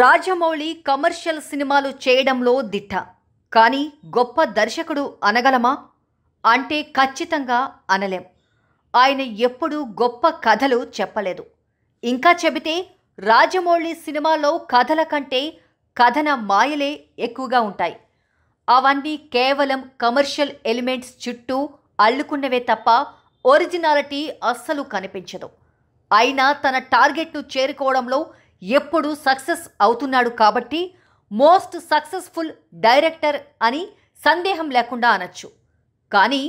Rajamouli commercial సినిమాలు చేయడంలో దిట్ట కానీ గొప్ప దర్శకుడు అనగలమా అంటే ఖచ్చితంగా అనలేం ఆయన ఎప్పుడూ గొప్ప కథలు చెప్పలేదు ఇంకా చెబితే రాజమౌళి సినిమాలో కథల కంటే కథన మాయలే ఎక్కువగా ఉంటాయి అవన్నీ కేవలం కమర్షియల్ ఎలిమెంట్స్ చుట్టూ అల్లుకున్నవే తప్ప ఒరిజినాలిటీ అస్సలు కనిపించదు అయినా తన టార్గెట్ను చేరుకోవడంలో ఎప్పుడు సక్సెస్ అవుతున్నాడు కాబట్టి మోస్ట్ సక్సెస్ఫుల్ డైరెక్టర్ అని సందేహం లేకుండా అనొచ్చు కానీ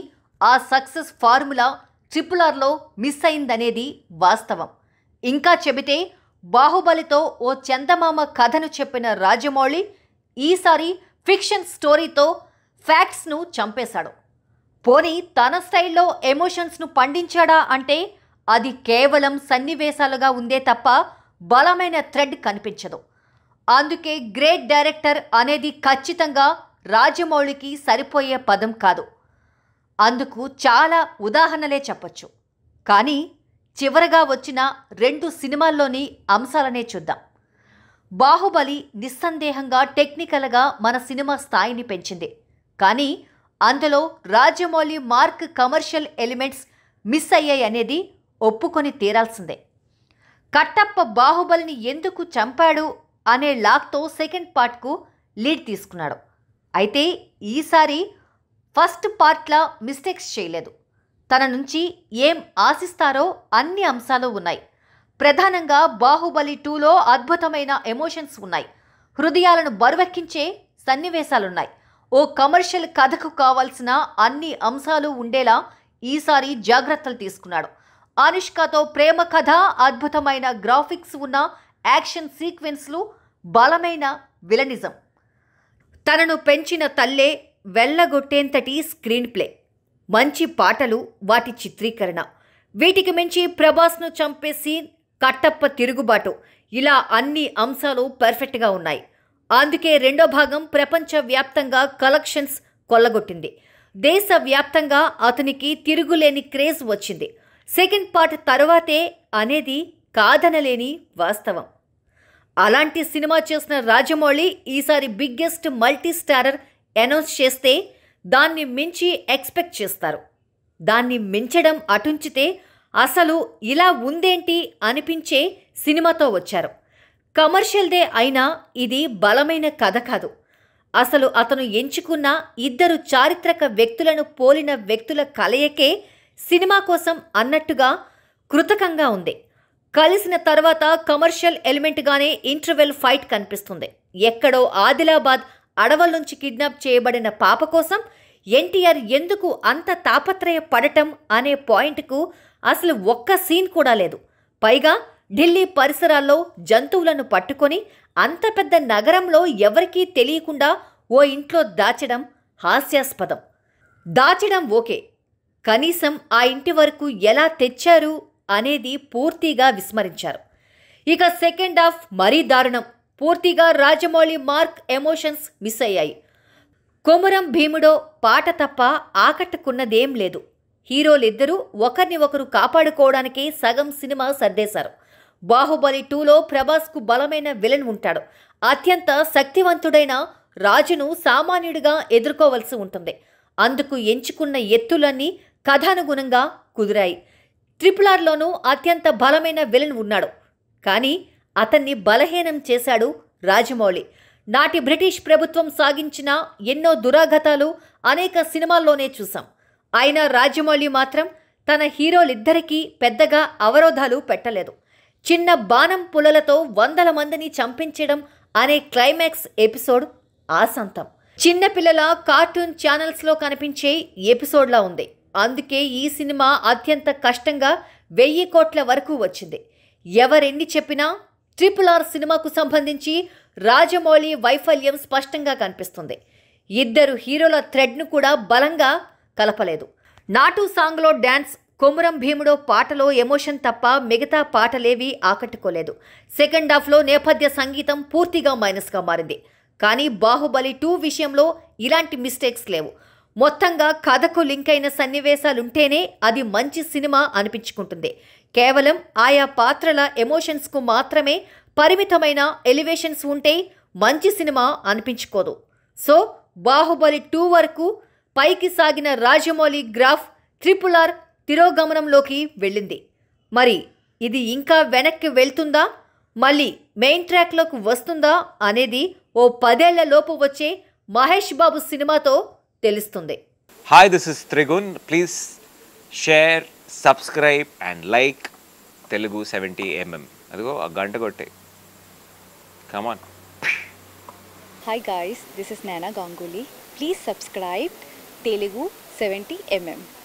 ఆ సక్సెస్ ఫార్ములా ట్రిపుల్ ఆర్లో మిస్ అయిందనేది వాస్తవం ఇంకా చెబితే బాహుబలితో ఓ చందమామ కథను చెప్పిన రాజమౌళి ఈసారి ఫిక్షన్ స్టోరీతో ఫ్యాక్ట్స్ను చంపేశాడు పోని తన స్టైల్లో ఎమోషన్స్ను పండించాడా అంటే అది కేవలం సన్నివేశాలుగా ఉందే తప్ప బలమైన థ్రెడ్ కనిపించదు అందుకే గ్రేట్ డైరెక్టర్ అనేది ఖచ్చితంగా రాజమౌళికి సరిపోయే పదం కాదు అందుకు చాలా ఉదాహరణలే చెప్పొచ్చు కానీ చివరగా వచ్చిన రెండు సినిమాల్లోని అంశాలనే చూద్దాం బాహుబలి నిస్సందేహంగా టెక్నికల్గా మన సినిమా స్థాయిని పెంచింది కానీ అందులో Rajamouli mark commercial elements miss అయ్యాయి అనేది ఒప్పుకొని తీరాల్సిందే కట్టప్ప బాహుబలిని ఎందుకు చంపాడు అనే లాక్తో సెకండ్ పార్ట్కు లీడ్ తీసుకున్నాడు అయితే ఈసారి ఫస్ట్ పార్ట్లా మిస్టేక్స్ చేయలేదు తన నుంచి ఏం ఆశిస్తారో అన్ని అంశాలు ఉన్నాయి ప్రధానంగా బాహుబలి టూలో అద్భుతమైన ఎమోషన్స్ ఉన్నాయి హృదయాలను బరువెక్కించే సన్నివేశాలున్నాయి ఓ కమర్షియల్ కథకు కావాల్సిన అన్ని అంశాలు ఉండేలా ఈసారి జాగ్రత్తలు తీసుకున్నాడు అనుష్కతో ప్రేమ కథ అద్భుతమైన గ్రాఫిక్స్ ఉన్న యాక్షన్ సీక్వెన్స్లు బలమైన విలనిజం తనను పెంచిన తల్లే వెళ్ళగొట్టేంతటి స్క్రీన్ ప్లే మంచి పాటలు వాటి చిత్రీకరణ వీటికి మించి ప్రభాస్ను చంపే సీన్ కట్టప్ప తిరుగుబాటు ఇలా అన్ని అంశాలు పర్ఫెక్ట్గా ఉన్నాయి అందుకే రెండో భాగం ప్రపంచవ్యాప్తంగా కలెక్షన్స్ కొల్లగొట్టింది దేశవ్యాప్తంగా అతనికి తిరుగులేని క్రేజ్ వచ్చింది సెకండ్ పార్ట్ తర్వాతే అనేది కాదనలేని వాస్తవం అలాంటి సినిమా చేసిన రాజమౌళి ఈసారి బిగ్గెస్ట్ మల్టీ స్టారర్ అనౌన్స్ చేస్తే దాన్ని మించి ఎక్స్పెక్ట్ చేస్తారు దాన్ని మించడం అటుంచితే అసలు ఇలా ఉందేంటి అనిపించే సినిమాతో వచ్చారు కమర్షియల్దే అయినా ఇది బలమైన కథ కాదు అసలు అతను ఎంచుకున్న ఇద్దరు చారిత్రక వ్యక్తులను పోలిన వ్యక్తుల కలయికే సినిమా కోసం అన్నట్టుగా కృతకంగా ఉంది కలిసిన తర్వాత కమర్షియల్ ఎలిమెంట్గానే ఇంటర్వెల్ ఫైట్ కనిపిస్తుంది ఎక్కడో ఆదిలాబాద్ అడవుల నుంచి కిడ్నాప్ చేయబడిన పాప కోసం ఎన్టీఆర్ ఎందుకు అంత తాపత్రయ పడటం అనే పాయింట్కు అసలు ఒక్క సీన్ కూడా లేదు పైగా ఢిల్లీ పరిసరాల్లో జంతువులను పట్టుకొని అంత పెద్ద నగరంలో ఎవరికీ తెలియకుండా ఓ ఇంట్లో దాచడం హాస్యాస్పదం దాచడం ఓకే కనీసం ఆ ఇంటి వరకు ఎలా తెచ్చారు అనేది పూర్తిగా విస్మరించారు ఇక సెకండ్ హాఫ్ మరీ దారుణం పూర్తిగా రాజమౌళి మార్క్ ఎమోషన్స్ మిస్ అయ్యాయి కొమరం భీముడో పాట తప్ప ఆకట్టుకున్నదేం లేదు హీరోలిద్దరూ ఒకరిని ఒకరు కాపాడుకోవడానికే సగం సినిమా సర్దేశారు బాహుబలి టూలో ప్రభాస్కు బలమైన విలన్ ఉంటాడు అత్యంత శక్తివంతుడైన రాజును సామాన్యుడిగా ఎదుర్కోవలసి ఉంటుంది అందుకు ఎంచుకున్న ఎత్తులన్నీ కథానుగుణంగా కుదిరాయి ట్రిపుల్ ఆర్లోనూ అత్యంత బలమైన విలన్ ఉన్నాడు కానీ అతన్ని బలహీనం చేశాడు రాజమౌళి నాటి బ్రిటిష్ ప్రభుత్వం సాగించిన ఎన్నో దురాఘతాలు అనేక సినిమాల్లోనే చూసాం అయినా రాజమౌళి మాత్రం తన హీరోలిద్దరికీ పెద్దగా అవరోధాలు పెట్టలేదు చిన్న బాణం పులలతో వందల మందిని చంపించడం అనే క్లైమాక్స్ ఎపిసోడ్ ఆసంతం చిన్నపిల్లల కార్టూన్ ఛానల్స్లో కనిపించే ఎపిసోడ్లా ఉంది అందుకే ఈ సినిమా అత్యంత కష్టంగా వెయ్యి కోట్ల వరకు వచ్చింది ఎవరెన్ని చెప్పినా ట్రిపుల్ ఆర్ సినిమాకు సంబంధించి రాజమౌళి వైఫల్యం స్పష్టంగా కనిపిస్తుంది ఇద్దరు హీరోల థ్రెడ్ను కూడా బలంగా కలపలేదు నాటు సాంగ్లో డ్యాన్స్ కొమురం భీముడో పాటలో ఎమోషన్ తప్ప మిగతా పాటలేవి ఆకట్టుకోలేదు సెకండ్ హాఫ్లో నేపథ్య సంగీతం పూర్తిగా మైనస్గా మారింది కానీ బాహుబలి టూ విషయంలో ఇలాంటి మిస్టేక్స్ లేవు మొత్తంగా కథకు లింక్ అయిన సన్నివేశాలుంటేనే అది మంచి సినిమా అనిపించుకుంటుంది కేవలం ఆయా పాత్రల ఎమోషన్స్కు మాత్రమే పరిమితమైన ఎలివేషన్స్ ఉంటే మంచి సినిమా అనిపించుకోదు సో బాహుబలి టూ వరకు పైకి సాగిన రాజమౌళి గ్రాఫ్ ట్రిపుల్ ఆర్ తిరోగమనంలోకి వెళ్ళింది మరి ఇది ఇంకా వెనక్కి వెళ్తుందా మళ్ళీ మెయిన్ ట్రాక్లోకి వస్తుందా అనేది ఓ పదేళ్లలోపు లోపు వచ్చే మహేష్ బాబు సినిమాతో తెలుస్తుంది hi this is Trigun please share subscribe and like Telugu seventy MM అదిగో ఆ గంట కొట్టే come on hi guys this is Nana Ganguly please subscribe Telugu seventy MM